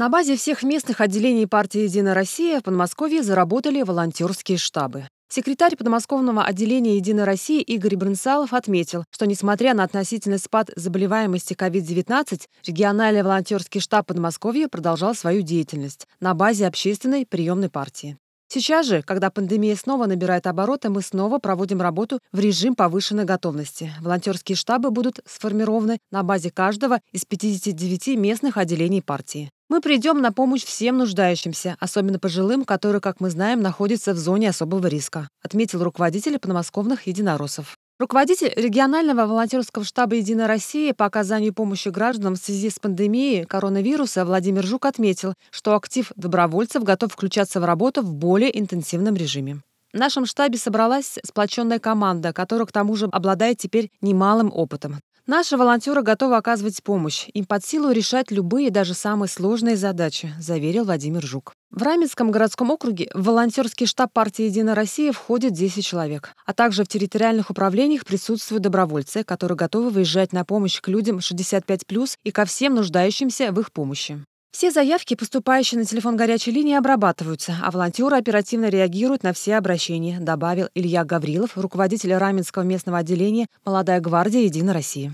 На базе всех местных отделений партии «Единая Россия» в Подмосковье заработали волонтерские штабы. Секретарь подмосковного отделения «Единой России» Игорь Брынсалов отметил, что, несмотря на относительный спад заболеваемости COVID-19, региональный волонтерский штаб Подмосковья продолжал свою деятельность на базе общественной приемной партии. Сейчас же, когда пандемия снова набирает обороты, мы снова проводим работу в режим повышенной готовности. Волонтерские штабы будут сформированы на базе каждого из 59 местных отделений партии. Мы придем на помощь всем нуждающимся, особенно пожилым, которые, как мы знаем, находятся в зоне особого риска», отметил руководитель подмосковных единороссов. Руководитель регионального волонтерского штаба «Единой России» по оказанию помощи гражданам в связи с пандемией коронавируса Владимир Жук отметил, что актив добровольцев готов включаться в работу в более интенсивном режиме. В нашем штабе собралась сплоченная команда, которая к тому же обладает теперь немалым опытом. Наши волонтеры готовы оказывать помощь. Им под силу решать любые, даже самые сложные задачи, заверил Владимир Жук. В Раменском городском округе в волонтерский штаб партии «Единая Россия» входит 10 человек. А также в территориальных управлениях присутствуют добровольцы, которые готовы выезжать на помощь к людям 65+, и ко всем нуждающимся в их помощи. Все заявки, поступающие на телефон горячей линии, обрабатываются, а волонтеры оперативно реагируют на все обращения, добавил Илья Гаврилов, руководитель Раменского местного отделения «Молодая гвардия Единой России».